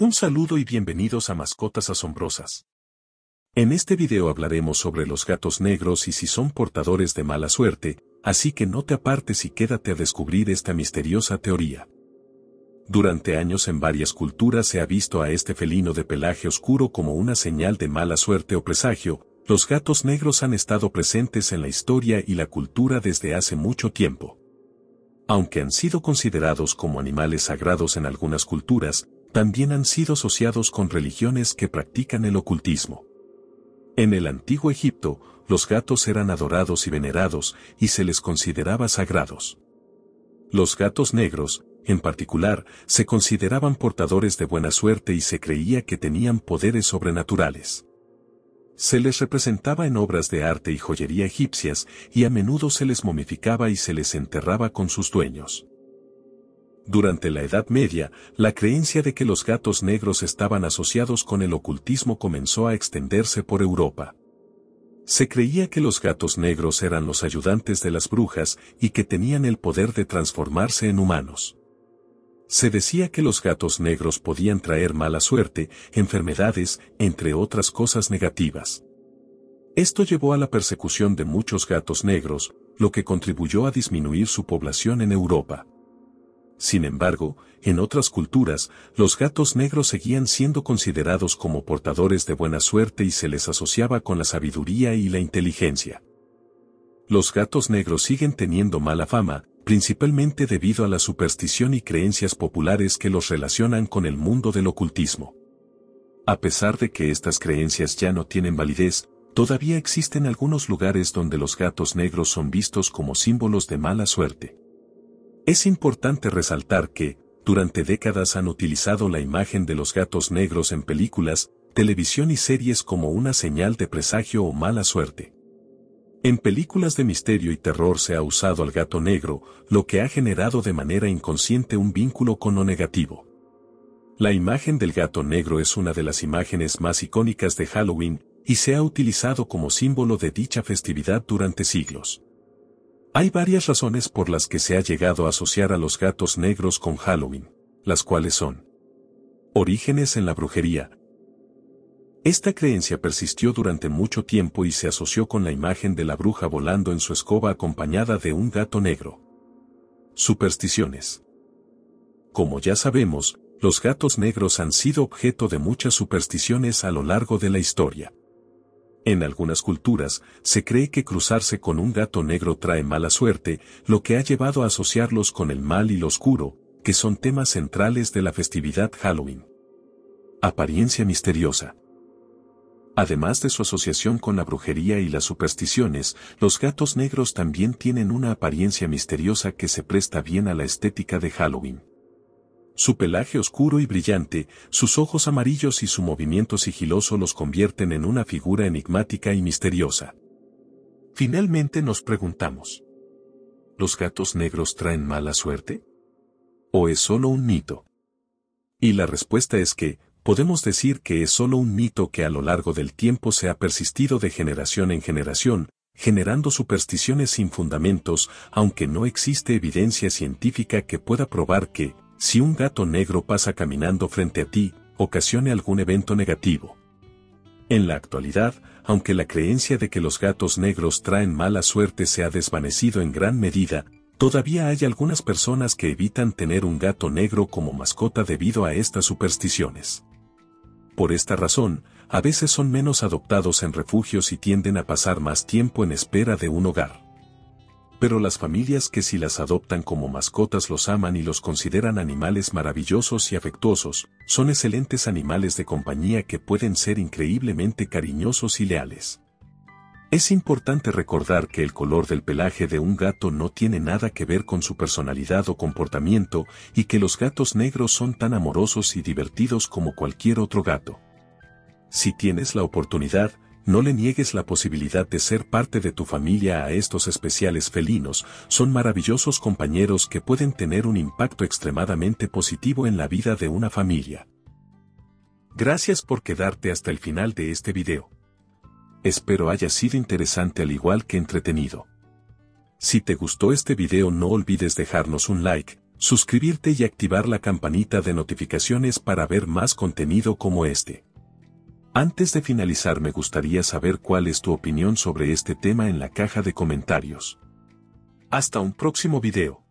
Un saludo y bienvenidos a Mascotas Asombrosas. En este video hablaremos sobre los gatos negros y si son portadores de mala suerte, así que no te apartes y quédate a descubrir esta misteriosa teoría. Durante años en varias culturas se ha visto a este felino de pelaje oscuro como una señal de mala suerte o presagio, los gatos negros han estado presentes en la historia y la cultura desde hace mucho tiempo. Aunque han sido considerados como animales sagrados en algunas culturas, también han sido asociados con religiones que practican el ocultismo. En el antiguo Egipto, los gatos eran adorados y venerados y se les consideraba sagrados. Los gatos negros, en particular, se consideraban portadores de buena suerte y se creía que tenían poderes sobrenaturales. Se les representaba en obras de arte y joyería egipcias y a menudo se les momificaba y se les enterraba con sus dueños. Durante la Edad Media, la creencia de que los gatos negros estaban asociados con el ocultismo comenzó a extenderse por Europa. Se creía que los gatos negros eran los ayudantes de las brujas y que tenían el poder de transformarse en humanos. Se decía que los gatos negros podían traer mala suerte, enfermedades, entre otras cosas negativas. Esto llevó a la persecución de muchos gatos negros, lo que contribuyó a disminuir su población en Europa. Sin embargo, en otras culturas, los gatos negros seguían siendo considerados como portadores de buena suerte y se les asociaba con la sabiduría y la inteligencia. Los gatos negros siguen teniendo mala fama, principalmente debido a la superstición y creencias populares que los relacionan con el mundo del ocultismo. A pesar de que estas creencias ya no tienen validez, todavía existen algunos lugares donde los gatos negros son vistos como símbolos de mala suerte. Es importante resaltar que, durante décadas han utilizado la imagen de los gatos negros en películas, televisión y series como una señal de presagio o mala suerte. En películas de misterio y terror se ha usado al gato negro, lo que ha generado de manera inconsciente un vínculo con lo negativo. La imagen del gato negro es una de las imágenes más icónicas de Halloween y se ha utilizado como símbolo de dicha festividad durante siglos. Hay varias razones por las que se ha llegado a asociar a los gatos negros con Halloween, las cuales son Orígenes en la brujería. Esta creencia persistió durante mucho tiempo y se asoció con la imagen de la bruja volando en su escoba acompañada de un gato negro. Supersticiones. Como ya sabemos, los gatos negros han sido objeto de muchas supersticiones a lo largo de la historia. En algunas culturas, se cree que cruzarse con un gato negro trae mala suerte, lo que ha llevado a asociarlos con el mal y lo oscuro, que son temas centrales de la festividad Halloween. Apariencia misteriosa. Además de su asociación con la brujería y las supersticiones, los gatos negros también tienen una apariencia misteriosa que se presta bien a la estética de Halloween. Su pelaje oscuro y brillante, sus ojos amarillos y su movimiento sigiloso los convierten en una figura enigmática y misteriosa. Finalmente nos preguntamos, ¿los gatos negros traen mala suerte? ¿O es solo un mito? Y la respuesta es que, podemos decir que es solo un mito que a lo largo del tiempo se ha persistido de generación en generación, generando supersticiones sin fundamentos, aunque no existe evidencia científica que pueda probar que, si un gato negro pasa caminando frente a ti, ocasione algún evento negativo. En la actualidad, aunque la creencia de que los gatos negros traen mala suerte se ha desvanecido en gran medida, todavía hay algunas personas que evitan tener un gato negro como mascota debido a estas supersticiones. Por esta razón, a veces son menos adoptados en refugios y tienden a pasar más tiempo en espera de un hogar pero las familias que si las adoptan como mascotas los aman y los consideran animales maravillosos y afectuosos, son excelentes animales de compañía que pueden ser increíblemente cariñosos y leales. Es importante recordar que el color del pelaje de un gato no tiene nada que ver con su personalidad o comportamiento y que los gatos negros son tan amorosos y divertidos como cualquier otro gato. Si tienes la oportunidad, no le niegues la posibilidad de ser parte de tu familia a estos especiales felinos, son maravillosos compañeros que pueden tener un impacto extremadamente positivo en la vida de una familia. Gracias por quedarte hasta el final de este video. Espero haya sido interesante al igual que entretenido. Si te gustó este video no olvides dejarnos un like, suscribirte y activar la campanita de notificaciones para ver más contenido como este. Antes de finalizar me gustaría saber cuál es tu opinión sobre este tema en la caja de comentarios. Hasta un próximo video.